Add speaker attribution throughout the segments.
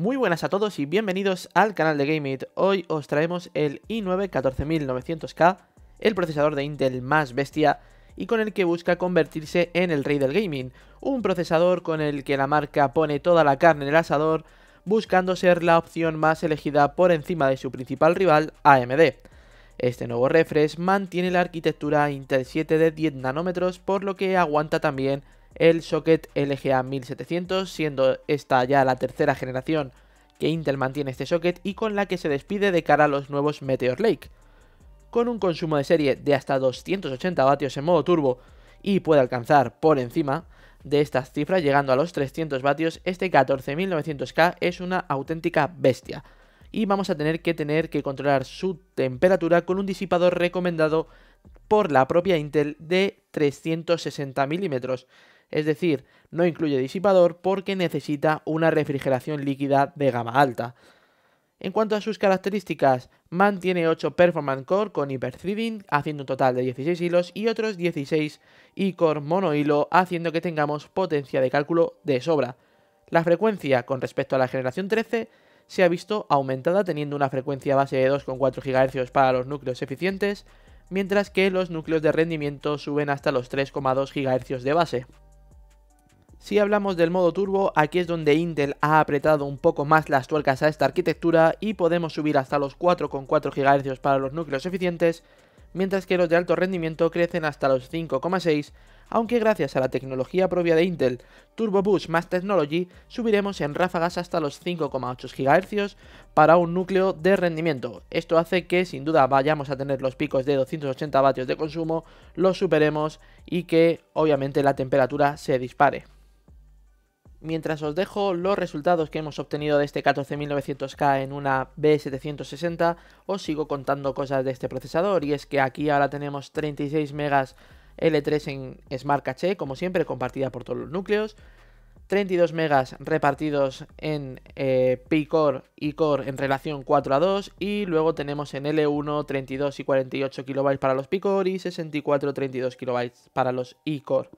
Speaker 1: Muy buenas a todos y bienvenidos al canal de GameIt. Hoy os traemos el i9 14900K, el procesador de Intel más bestia y con el que busca convertirse en el rey del gaming, un procesador con el que la marca pone toda la carne en el asador, buscando ser la opción más elegida por encima de su principal rival AMD. Este nuevo refresh mantiene la arquitectura Intel 7 de 10 nanómetros, por lo que aguanta también el socket LGA 1700, siendo esta ya la tercera generación que Intel mantiene este socket y con la que se despide de cara a los nuevos Meteor Lake. Con un consumo de serie de hasta 280 vatios en modo turbo y puede alcanzar por encima de estas cifras llegando a los 300 vatios, este 14900K es una auténtica bestia y vamos a tener que tener que controlar su temperatura con un disipador recomendado por la propia Intel de 360 milímetros es decir, no incluye disipador porque necesita una refrigeración líquida de gama alta. En cuanto a sus características, mantiene 8 Performance Core con hiperthreading, haciendo un total de 16 hilos, y otros 16 e-core monohilo, haciendo que tengamos potencia de cálculo de sobra. La frecuencia con respecto a la generación 13 se ha visto aumentada teniendo una frecuencia base de 2,4 GHz para los núcleos eficientes, mientras que los núcleos de rendimiento suben hasta los 3,2 GHz de base. Si hablamos del modo turbo, aquí es donde Intel ha apretado un poco más las tuercas a esta arquitectura y podemos subir hasta los 4,4 GHz para los núcleos eficientes, mientras que los de alto rendimiento crecen hasta los 5,6, aunque gracias a la tecnología propia de Intel, Turbo Boost más Technology, subiremos en ráfagas hasta los 5,8 GHz para un núcleo de rendimiento. Esto hace que sin duda vayamos a tener los picos de 280 vatios de consumo, los superemos y que obviamente la temperatura se dispare mientras os dejo los resultados que hemos obtenido de este 14900K en una B760, os sigo contando cosas de este procesador y es que aquí ahora tenemos 36 megas L3 en Smart Cache, como siempre, compartida por todos los núcleos. 32 megas repartidos en eh, P-Core y Core en relación 4 a 2 y luego tenemos en L1 32 y 48 KB para los P-Core y 64 32 KB para los E-Core.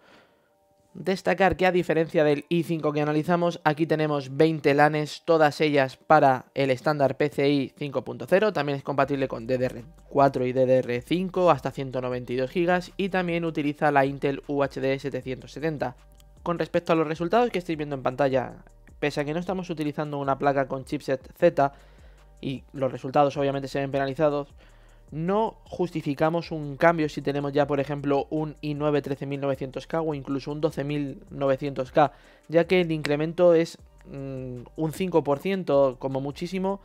Speaker 1: Destacar que a diferencia del i5 que analizamos, aquí tenemos 20 LANes, todas ellas para el estándar PCI 5.0, también es compatible con DDR4 y DDR5 hasta 192 GB y también utiliza la Intel UHD 770. Con respecto a los resultados que estáis viendo en pantalla, pese a que no estamos utilizando una placa con chipset Z y los resultados obviamente se ven penalizados, no justificamos un cambio si tenemos ya, por ejemplo, un i9 13900K o incluso un 12900K, ya que el incremento es mm, un 5% como muchísimo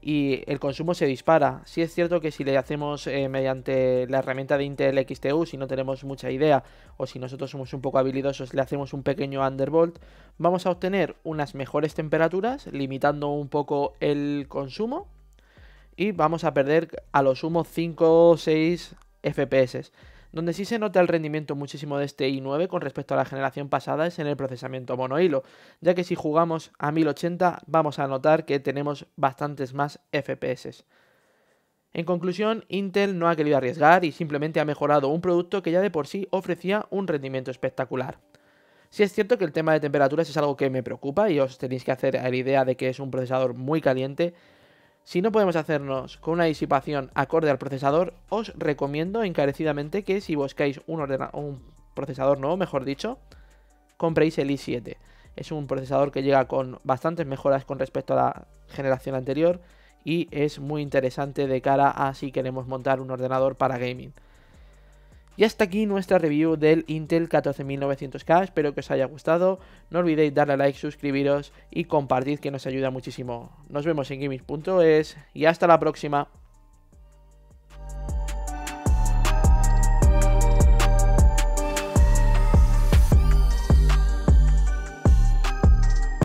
Speaker 1: y el consumo se dispara. Si es cierto que si le hacemos eh, mediante la herramienta de Intel XTU, si no tenemos mucha idea o si nosotros somos un poco habilidosos, le hacemos un pequeño undervolt, vamos a obtener unas mejores temperaturas, limitando un poco el consumo y vamos a perder a lo sumo 5 o 6 FPS. Donde sí se nota el rendimiento muchísimo de este i9 con respecto a la generación pasada es en el procesamiento monohilo, ya que si jugamos a 1080 vamos a notar que tenemos bastantes más FPS. En conclusión, Intel no ha querido arriesgar y simplemente ha mejorado un producto que ya de por sí ofrecía un rendimiento espectacular. Si es cierto que el tema de temperaturas es algo que me preocupa y os tenéis que hacer la idea de que es un procesador muy caliente, si no podemos hacernos con una disipación acorde al procesador, os recomiendo encarecidamente que si buscáis un, un procesador nuevo, mejor dicho, compréis el i7. Es un procesador que llega con bastantes mejoras con respecto a la generación anterior y es muy interesante de cara a si queremos montar un ordenador para gaming. Y hasta aquí nuestra review del Intel 14900K, espero que os haya gustado, no olvidéis darle a like, suscribiros y compartir que nos ayuda muchísimo. Nos vemos en gaming.es y hasta la próxima.